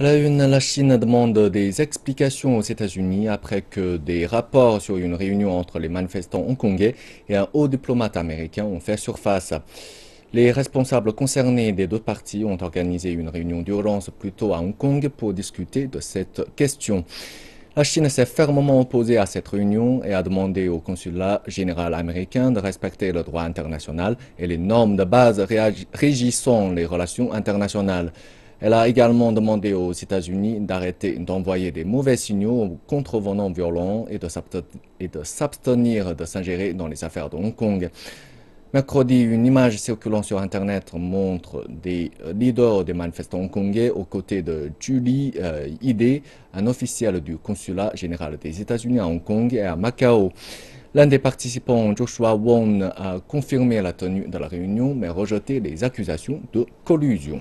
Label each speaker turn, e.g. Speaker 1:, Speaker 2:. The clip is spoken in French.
Speaker 1: la la Chine demande des explications aux États-Unis après que des rapports sur une réunion entre les manifestants hongkongais et un haut diplomate américain ont fait surface. Les responsables concernés des deux parties ont organisé une réunion d'urgence plutôt à Hong Kong pour discuter de cette question. La Chine s'est fermement opposée à cette réunion et a demandé au consulat général américain de respecter le droit international et les normes de base régissant les relations internationales. Elle a également demandé aux États-Unis d'arrêter d'envoyer des mauvais signaux aux contrevenants violents et de s'abstenir de s'ingérer dans les affaires de Hong Kong. Mercredi, une image circulant sur Internet montre des euh, leaders des manifestants hongkongais aux côtés de Julie euh, Ide, un officiel du consulat général des États-Unis à Hong Kong et à Macao. L'un des participants, Joshua Wong, a confirmé la tenue de la réunion mais rejeté les accusations de collusion.